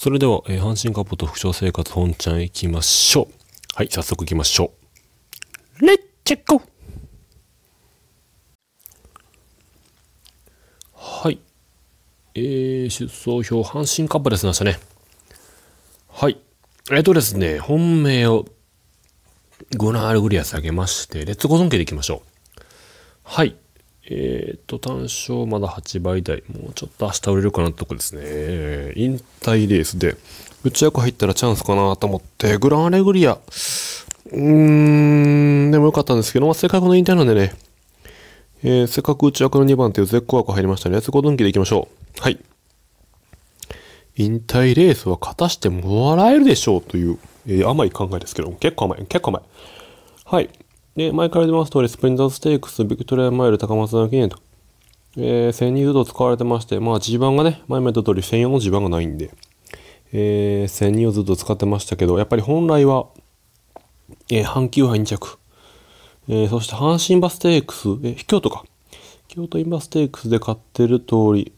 それでは、えー、阪神カポと副賞生活本ちゃん行きましょう。はい、早速行きましょう。レッチェコはい。えー、出走表、阪神カップですましたね。はい。えっ、ー、とですね、本命をグナールグリアス上げまして、レッツゴゾンケでいきましょう。はい。えー、っと、単勝まだ8倍台。もうちょっと明日売れるかなってとこですね。引退レースで、内役入ったらチャンスかなと思って、グランアレグリア。うーん、でもよかったんですけど、まあ、せっかくの引退なんでね、えー、せっかく内役の2番という絶好枠入りましたの、ね、で、そこ分岐でいきましょう。はい。引退レースは勝たしてもらえるでしょうという、えー、甘い考えですけど結構甘い、結構甘い。はい。で、前から出ます通り、スプリンターステークス、ビクトリアマイル、高松の記念と、えー、1 0ず0使われてまして、まあ地盤がね、前も言った通り専用の地盤がないんで、えー、1 0 0をずっと使ってましたけど、やっぱり本来は、えー、阪急杯2着、えー、そして阪神バステークス、えー、京都か。京都インバステークスで買ってる通り、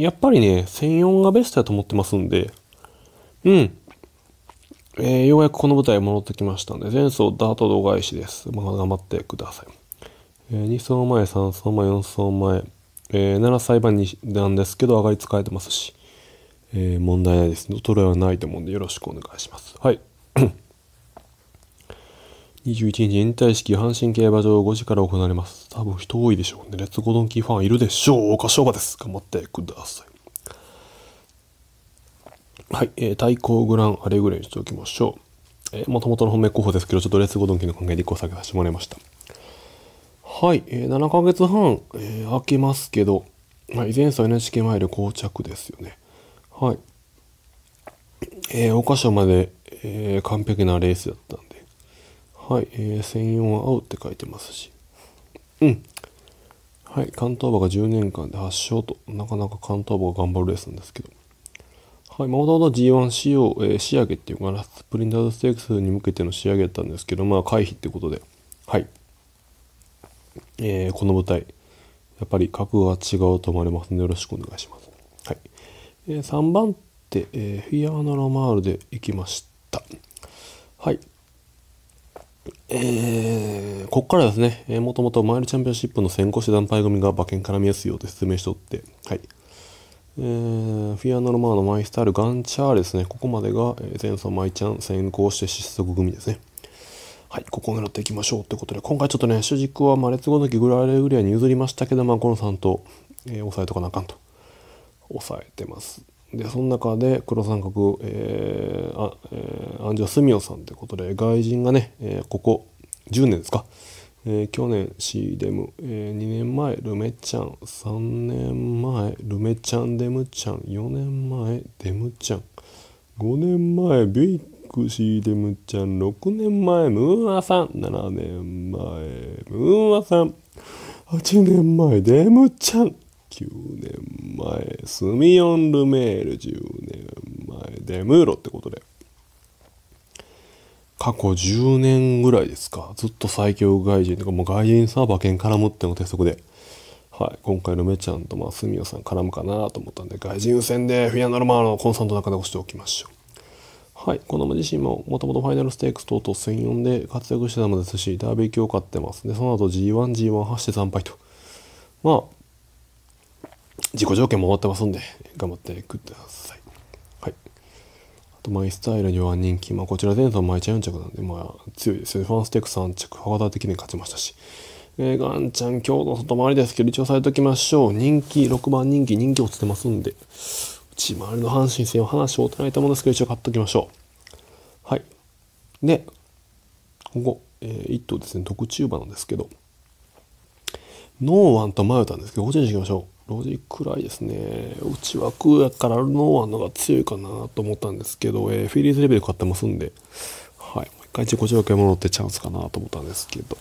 やっぱりね、1 0 0がベストやと思ってますんで、うん。えー、ようやくこの舞台戻ってきましたんで、前走ダート度外視です。まあ、頑張ってください。えー、2走前、3走前、4走前、えー、7歳番になんですけど、上がり使えてますし、えー、問題ないですね。衰えはないと思うんで、よろしくお願いします。はい。21 日引退式、阪神競馬場5時から行われます。多分人多いでしょうね。レッツゴードンキーファンいるでしょう。おかしょばです。頑張ってください。はい、えー、対抗グランアレグレにしておきましょう。えー、元々の本命候補ですけど、ちょっとレッツゴドンキの関係で1個下げさせてもらいました。はい、えー、7ヶ月半、えー、空きますけど、あ、以前走 NHK マイル膠着ですよね。はい。えー、桜花賞まで、えー、完璧なレースだったんで、はい、えー、専用は青って書いてますし、うん。はい、関東馬が10年間で8勝と、なかなか関東馬が頑張るレースなんですけど、はい、もともと G1 仕様、えー、仕上げっていうかな、スプリンターズステークスに向けての仕上げだったんですけど、まあ回避ってことで、はい。えー、この舞台、やっぱり格が違うと思われますので、よろしくお願いします。はい。えー、3番手、えー、フィアーナ・ロマールでいきました。はい。えー、ここからですね、えー、もともとマイルチャンピオンシップの先行して団体組が馬券から見やすいようで説明しとって、はい。えー、フィアナロマーのマイスタール、ガンチャーですね。ここまでが、えー、前走マイちゃん先行して失速組ですね。はい、ここを狙っていきましょうということで、今回ちょっとね、主軸は、まあ、レッツゴーの時ぐラレグリアに譲りましたけど、まあ、この3頭、えー、抑えとかなあかんと。抑えてます。で、その中で黒三角、えー、あえー、アンジョ・スミオさんということで、外人がね、えー、ここ10年ですか。えー、去年 C デム、えー、2年前ルメちゃん3年前ルメちゃんデムちゃん4年前デムちゃん5年前ビッグ C デムちゃん6年前ムーアさん7年前ムーアさん8年前デムちゃん9年前スミヨンルメール10年前デムーロってことで。過去10年ぐらいですかずっと最強外人とかもう外人サーバー兼絡むっての鉄則で、はい、今回のめちゃんとまあスミオさん絡むかなと思ったんで外人戦でフィアナルマーのコンサート中で押しておきましょうはい子供自身ももともとファイナルステークス等々専4で活躍してたのですしダービー強勝ってますでその後 G1G1 発して惨敗とまあ自己条件も終わってますんで頑張ってくださいとマイスタイルには人気、まあ、こちら前走毎茶4着なんで、まあ、強いですね。ファンステック3着、博多的に勝ちましたし。えー、ガンちゃん、今日の外回りですけど、一応されときましょう。人気、6番人気、人気落ちてますんで、内回りの阪神戦は話をおってないと思うんですけど、一応買っときましょう。はい。で、ここ、えー、1頭ですね、特注馬なんですけど、ノーワンと迷ったんですけど、こっちにしていきましょう。ロジくらいですね。内枠はやからノーアのが強いかなと思ったんですけど、えー、フィリーズレベル買ってますんで、はい。もう一回自己紹介ものってチャンスかなと思ったんですけど。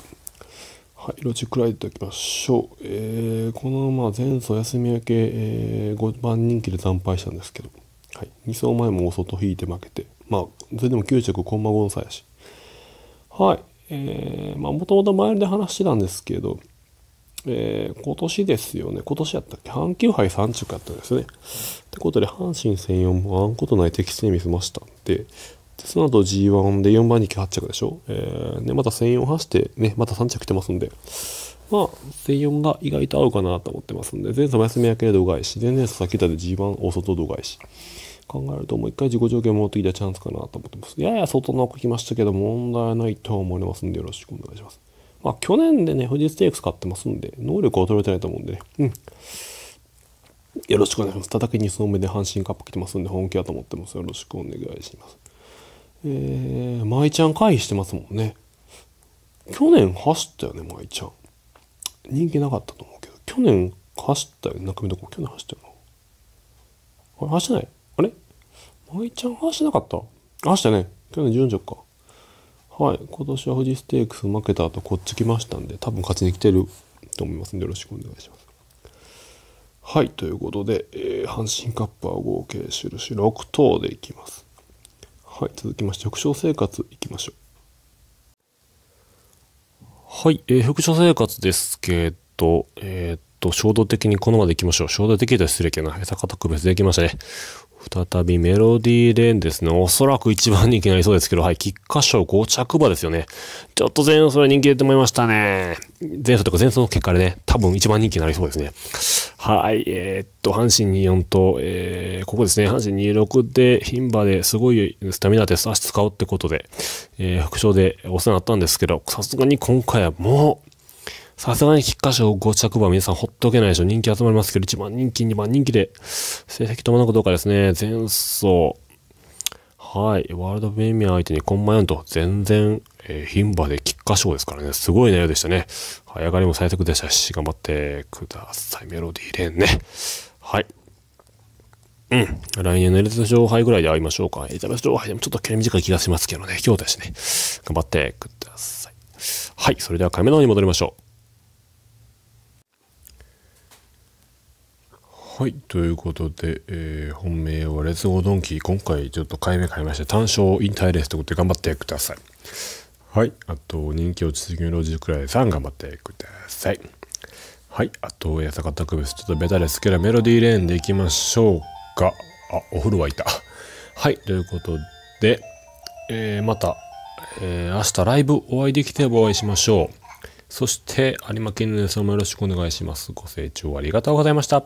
はい、ロジくらいでいきましょう。えー、このまあ前走休み明け、えー、5番人気で惨敗したんですけど、はい。2走前も大外引いて負けて、まあ、それでも9着コンマ5の差やし。はい。えー、まあもともと前で話してたんですけど、えー、今年ですよね、今年やったっけ、阪急杯30回やったんですね。ってことで、阪神戦4もあんことない適正に見せましたで、でその後 G1 で4番に気8着でしょ。えー、また戦0を4走って、ね、また3着来てますんで、まあ、1004が意外と合うかなと思ってますんで、前走も休み明けで度外視、前々佐々木田で G1 大外度外視。考えるともう一回自己条件持ってきたチャンスかなと思ってます。やや外の奥来ましたけど問題ないと思いますんでよろしくお願いします。まあ、去年でね、富士ステークス買ってますんで、能力は衰えてないと思うんでね。うん。よろしくお願いします。叩き2層目で阪神カップ来てますんで、本気だと思ってます。よろしくお願いします。えー、舞ちゃん回避してますもんね。去年走ったよね、舞ちゃん。人気なかったと思うけど、去年走ったよね、中身どこ去年走ったよな。あれ、走ってないあれ舞ちゃん走てなかった走ったね。去年順序か。はい、今年は富士ステークス負けた後こっち来ましたんで、多分勝ちに来てると思いますんで、よろしくお願いします。はい、ということで、えー、阪神カップは合計印6等でいきます。はい、続きまして、副賞生活いきましょう。はい、えー、副賞生活ですけど、えー、と。と、衝動的にこのまで行きましょう。衝動的では失礼けな。へさか区別できましたね。再びメロディーレーンですね。おそらく一番人気になりそうですけど、はい。菊花賞5着馬ですよね。ちょっと前奏は人気出てもいましたね。前走とか前走の結果でね、多分一番人気になりそうですね。はい。えー、っと、阪神24と、えー、ここですね。阪神26で、牝馬ですごいスタミナです。足使うってことで、えー、副賞でお世話になったんですけど、さすがに今回はもう、さすがに菊花賞5着馬皆さんほっとけないでしょ。人気集まりますけど、1番人気、2番人気で、成績ともなくどうかですね。前走。はい。ワールドプレミア相手にコンマ4と、全然、え牝、馬で菊花賞ですからね。すごい内容でしたね。早上がりも最速でしたし、頑張ってください。メロディーレーンね。はい。うん。来年のエリザベス女王杯ぐらいで会いましょうか。エリザベス女王杯でもちょっと距離短い気がしますけどね。今日ですね。頑張ってください。はい。それでは亀の方に戻りましょう。はい、ということで、えー、本命はレッツゴードンキー、今回ちょっと買い目買いまして、単勝インターレースということで頑張ってください。はい、あと、人気落ち着きのロジクライさん、頑張ってください。はい、あと、八坂特別、ちょっとベタでスけラメロディーレーンでいきましょうか。あ、お風呂沸いた。はい、ということで、えー、また、えー、明日ライブお会いできてお会いしましょう。そして、有馬記念さんもよろしくお願いします。ご清聴ありがとうございました。